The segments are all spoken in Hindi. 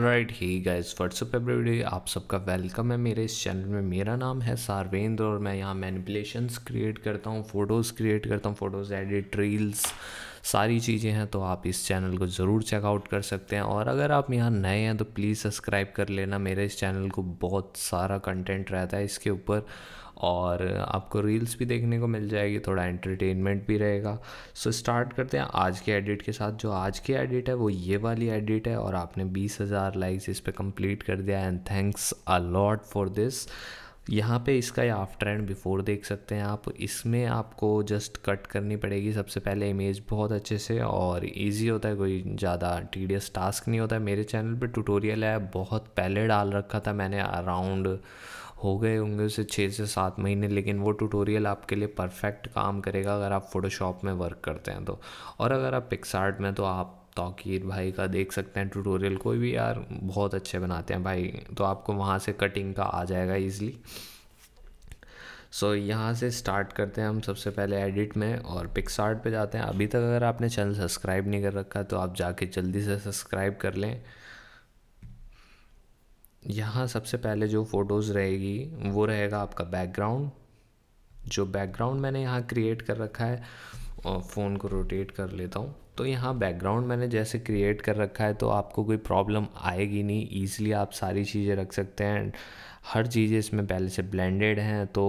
right hi guys what's up everyday आप सबका वेलकम है मेरे इस चैनल में मेरा नाम है सारवेंद्र और मैं यहाँ मैनिपुलेशंस क्रिएट करता हूँ फ़ोटोज़ क्रिएट करता हूँ फ़ोटोज़ एडिट रील्स सारी चीज़ें हैं तो आप इस चैनल को ज़रूर चेकआउट कर सकते हैं और अगर आप यहाँ नए हैं तो प्लीज़ सब्सक्राइब कर लेना मेरे इस चैनल को बहुत सारा कंटेंट रहता है इसके ऊपर और आपको रील्स भी देखने को मिल जाएगी थोड़ा एंटरटेनमेंट भी रहेगा सो स्टार्ट करते हैं आज के एडिट के साथ जो आज की एडिट है वो ये वाली एडिट है और आपने बीस हज़ार लाइक्स इस पर कंप्लीट कर दिया and thanks a lot for this यहाँ पे इसका ये आफ्टर एंड बिफोर देख सकते हैं आप इसमें आपको जस्ट कट करनी पड़ेगी सबसे पहले इमेज बहुत अच्छे से और इजी होता है कोई ज़्यादा टीडियस टास्क नहीं होता है मेरे चैनल पे ट्यूटोरियल है बहुत पहले डाल रखा था मैंने अराउंड हो गए होंगे उसे छः से सात महीने लेकिन वो ट्यूटोरियल आपके लिए परफेक्ट काम करेगा अगर आप फ़ोटोशॉप में वर्क करते हैं तो और अगर आप पिक्सार्ट में तो आप तोकीर भाई का देख सकते हैं ट्यूटोरियल कोई भी यार बहुत अच्छे बनाते हैं भाई तो आपको वहाँ से कटिंग का आ जाएगा ईज़िली सो so, यहाँ से स्टार्ट करते हैं हम सबसे पहले एडिट में और पिक्सार्ट पे जाते हैं अभी तक अगर आपने चैनल सब्सक्राइब नहीं कर रखा तो आप जाके जल्दी से सब्सक्राइब कर लें यहाँ सबसे पहले जो फ़ोटोज़ रहेगी वो रहेगा आपका बैकग्राउंड जो बैकग्राउंड मैंने यहाँ क्रिएट कर रखा है और फ़ोन को रोटेट कर लेता हूँ तो यहाँ बैकग्राउंड मैंने जैसे क्रिएट कर रखा है तो आपको कोई प्रॉब्लम आएगी नहीं ईजिली आप सारी चीज़ें रख सकते हैं हर चीज़ें इसमें पहले से ब्लेंडेड हैं तो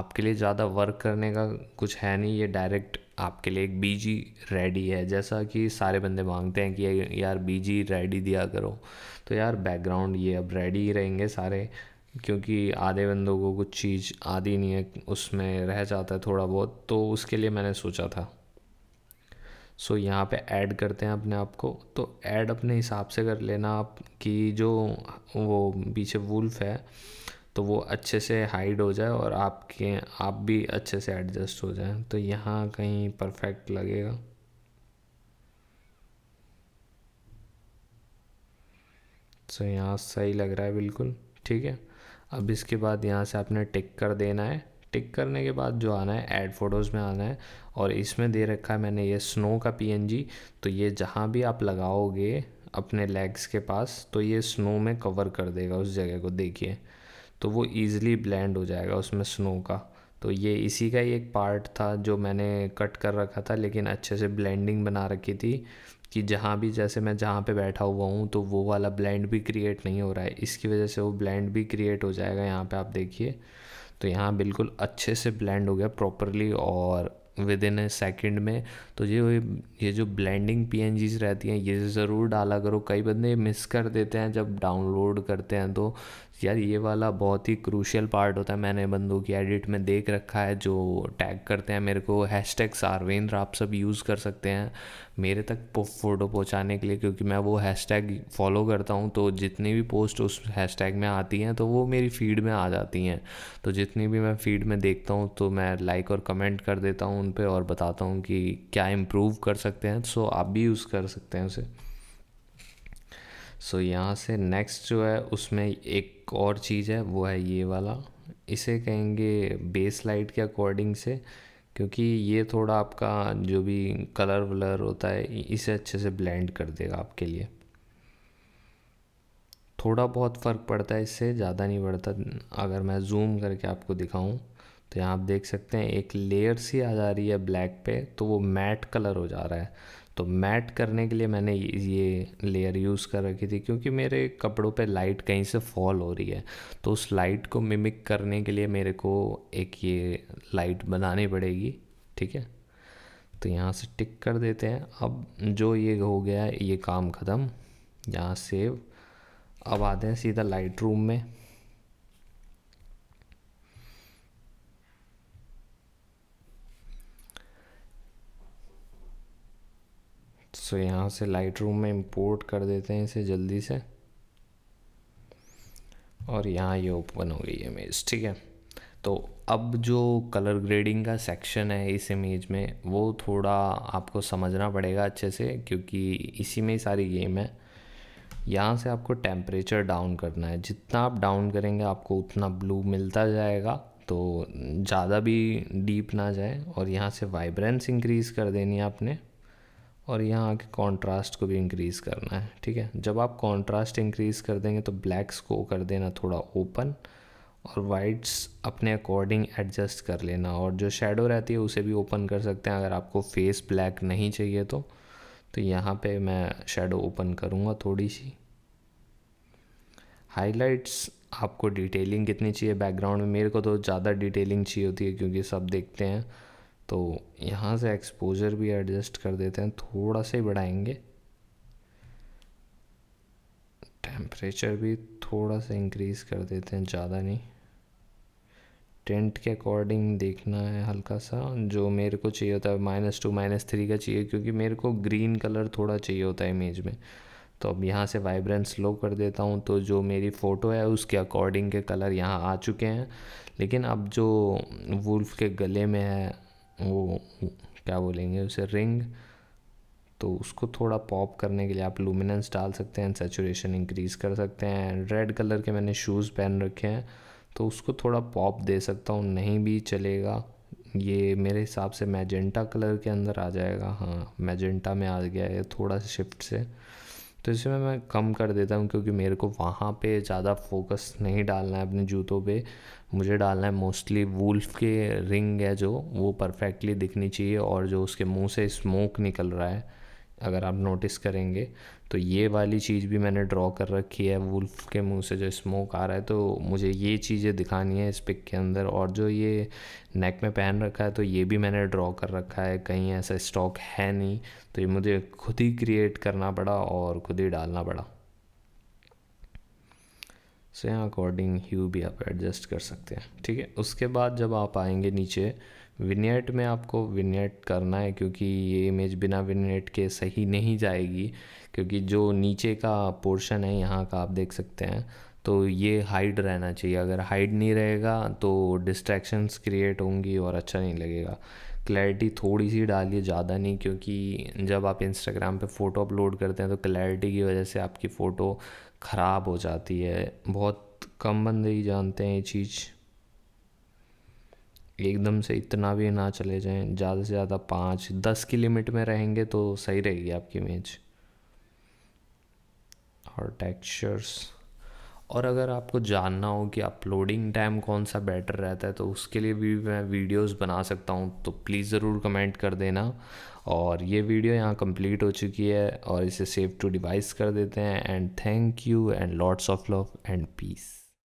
आपके लिए ज़्यादा वर्क करने का कुछ है नहीं ये डायरेक्ट आपके लिए एक बीजी रेडी है जैसा कि सारे बंदे मांगते हैं कि यार बीजी रेडी दिया करो तो यार बैकग्राउंड ये अब रेडी ही रहेंगे सारे क्योंकि आधे बंदों को कुछ चीज़ आधी नहीं है उसमें रह जाता है थोड़ा बहुत तो उसके लिए मैंने सोचा था सो so, यहाँ पे ऐड करते हैं अपने आप को तो ऐड अपने हिसाब से कर लेना आप कि जो वो पीछे वुल्फ है तो वो अच्छे से हाइड हो जाए और आपके आप भी अच्छे से एडजस्ट हो जाए तो यहाँ कहीं परफेक्ट लगेगा सो so, यहाँ सही लग रहा है बिल्कुल ठीक है अब इसके बाद यहाँ से आपने टिक कर देना है टिक करने के बाद जो आना है ऐड फोटोज़ में आना है और इसमें दे रखा है मैंने ये स्नो का पीएनजी तो ये जहाँ भी आप लगाओगे अपने लेग्स के पास तो ये स्नो में कवर कर देगा उस जगह को देखिए तो वो ईज़िली ब्लेंड हो जाएगा उसमें स्नो का तो ये इसी का ही एक पार्ट था जो मैंने कट कर रखा था लेकिन अच्छे से ब्लेंडिंग बना रखी थी कि जहाँ भी जैसे मैं जहाँ पे बैठा हुआ हूँ तो वो वाला ब्लेंड भी क्रिएट नहीं हो रहा है इसकी वजह से वो ब्लेंड भी क्रिएट हो जाएगा यहाँ पे आप देखिए तो यहाँ बिल्कुल अच्छे से ब्लेंड हो गया प्रॉपरली और विद इन ए सेकेंड में तो ये ये जो ब्लेंडिंग पी एन जीज रहती हैं ये ज़रूर डाला करो कई बंदे मिस कर देते हैं जब डाउनलोड करते हैं तो यार ये वाला बहुत ही क्रूशियल पार्ट होता है मैंने बंदों की एडिट में देख रखा है जो टैग करते हैं मेरे को हैश टैग सारवेंद्र आप सब यूज़ कर सकते हैं मेरे तक फ़ोटो पहुंचाने के लिए क्योंकि मैं वो हैश टैग फॉलो करता हूँ तो जितनी भी पोस्ट उस हैश टैग में आती हैं तो वो मेरी फीड में आ जाती हैं तो जितनी भी मैं फीड में देखता हूँ तो मैं लाइक और कमेंट कर देता हूँ उन पर और बताता हूँ कि क्या इम्प्रूव कर सकते हैं सो आप भी यूज़ कर सकते हैं उसे सो so, यहाँ से नेक्स्ट जो है उसमें एक और चीज़ है वो है ये वाला इसे कहेंगे बेस लाइट के अकॉर्डिंग से क्योंकि ये थोड़ा आपका जो भी कलर वलर होता है इसे अच्छे से ब्लेंड कर देगा आपके लिए थोड़ा बहुत फ़र्क पड़ता है इससे ज़्यादा नहीं पड़ता अगर मैं जूम करके आपको दिखाऊं तो यहाँ आप देख सकते हैं एक लेयर सी आ जा रही है ब्लैक पे तो वो मैट कलर हो जा रहा है तो मैट करने के लिए मैंने ये लेयर यूज़ कर रखी थी क्योंकि मेरे कपड़ों पे लाइट कहीं से फॉल हो रही है तो उस लाइट को मिमिक करने के लिए मेरे को एक ये लाइट बनानी पड़ेगी ठीक है तो यहाँ से टिक कर देते हैं अब जो ये हो गया ये काम ख़त्म यहाँ सेव अब आते हैं सीधा लाइट रूम में सो so, यहाँ से लाइट रूम में इम्पोर्ट कर देते हैं इसे जल्दी से और यहाँ ये ओपन हो गई इमेज ठीक है तो अब जो कलर ग्रेडिंग का सेक्शन है इस इमेज में वो थोड़ा आपको समझना पड़ेगा अच्छे से क्योंकि इसी में ही सारी गेम है यहाँ से आपको टेम्परेचर डाउन करना है जितना आप डाउन करेंगे आपको उतना ब्लू मिलता जाएगा तो ज़्यादा भी डीप ना जाए और यहाँ से वाइब्रेंस इंक्रीज़ कर देनी है आपने और यहाँ आके कंट्रास्ट को भी इंक्रीज़ करना है ठीक है जब आप कंट्रास्ट इंक्रीज़ कर देंगे तो ब्लैक्स को कर देना थोड़ा ओपन और वाइट्स अपने अकॉर्डिंग एडजस्ट कर लेना और जो शेडो रहती है उसे भी ओपन कर सकते हैं अगर आपको फेस ब्लैक नहीं चाहिए तो तो यहाँ पे मैं शेडो ओपन करूँगा थोड़ी सी हाइलाइट्स आपको डिटेलिंग कितनी चाहिए बैकग्राउंड में मेरे को तो ज़्यादा डिटेलिंग चाहिए होती है क्योंकि सब देखते हैं तो यहाँ से एक्सपोजर भी एडजस्ट कर देते हैं थोड़ा सा ही बढ़ाएंगे टेम्परेचर भी थोड़ा सा इंक्रीज़ कर देते हैं ज़्यादा नहीं टेंट के अकॉर्डिंग देखना है हल्का सा जो मेरे को चाहिए होता है माइनस टू माइनस थ्री का चाहिए क्योंकि मेरे को ग्रीन कलर थोड़ा चाहिए होता है इमेज में तो अब यहाँ से वाइब्रेंस लो कर देता हूँ तो जो मेरी फ़ोटो है उसके अकॉर्डिंग के कलर यहाँ आ चुके हैं लेकिन अब जो वुल्फ के गले में है वो क्या बोलेंगे उसे रिंग तो उसको थोड़ा पॉप करने के लिए आप लूमिनेंस डाल सकते हैं सेचुरेशन इंक्रीज़ कर सकते हैं रेड कलर के मैंने शूज़ पहन रखे हैं तो उसको थोड़ा पॉप दे सकता हूँ नहीं भी चलेगा ये मेरे हिसाब से मैजेंटा कलर के अंदर आ जाएगा हाँ मैजेंटा में आ गया है थोड़ा शिफ्ट से तो इसमें मैं कम कर देता हूँ क्योंकि मेरे को वहाँ पे ज़्यादा फोकस नहीं डालना है अपने जूतों पे मुझे डालना है मोस्टली वूल्फ के रिंग है जो वो परफेक्टली दिखनी चाहिए और जो उसके मुंह से स्मोक निकल रहा है अगर आप नोटिस करेंगे तो ये वाली चीज़ भी मैंने ड्रॉ कर रखी है वुल्फ के मुंह से जो स्मोक आ रहा है तो मुझे ये चीज़ें दिखानी है इस पिक के अंदर और जो ये नेक में पहन रखा है तो ये भी मैंने ड्रॉ कर रखा है कहीं ऐसा स्टॉक है नहीं तो ये मुझे खुद ही क्रिएट करना पड़ा और खुद ही डालना पड़ा से यहाँ अकॉर्डिंग ह्यू भी आप एडजस्ट कर सकते हैं ठीक है उसके बाद जब आप आएंगे नीचे विनेट में आपको विनेट करना है क्योंकि ये इमेज बिना विनेट के सही नहीं जाएगी क्योंकि जो नीचे का पोर्शन है यहाँ का आप देख सकते हैं तो ये हाइड रहना चाहिए अगर हाइड नहीं रहेगा तो डिस्ट्रैक्शंस क्रिएट होंगी और अच्छा नहीं लगेगा क्लैरिटी थोड़ी सी डालिए ज़्यादा नहीं क्योंकि जब आप इंस्टाग्राम पे फ़ोटो अपलोड करते हैं तो क्लैरिटी की वजह से आपकी फ़ोटो ख़राब हो जाती है बहुत कम बंदे ही जानते हैं ये चीज़ एकदम से इतना भी ना चले जाएं ज़्यादा से ज़्यादा पाँच दस की लिमिट में रहेंगे तो सही रहेगी आपकी इमेज और टेक्सचर्स और अगर आपको जानना हो कि अपलोडिंग टाइम कौन सा बेटर रहता है तो उसके लिए भी मैं वीडियोस बना सकता हूँ तो प्लीज़ ज़रूर कमेंट कर देना और ये वीडियो यहाँ कंप्लीट हो चुकी है और इसे सेव टू डिवाइस कर देते हैं and thank you and lots of love and piece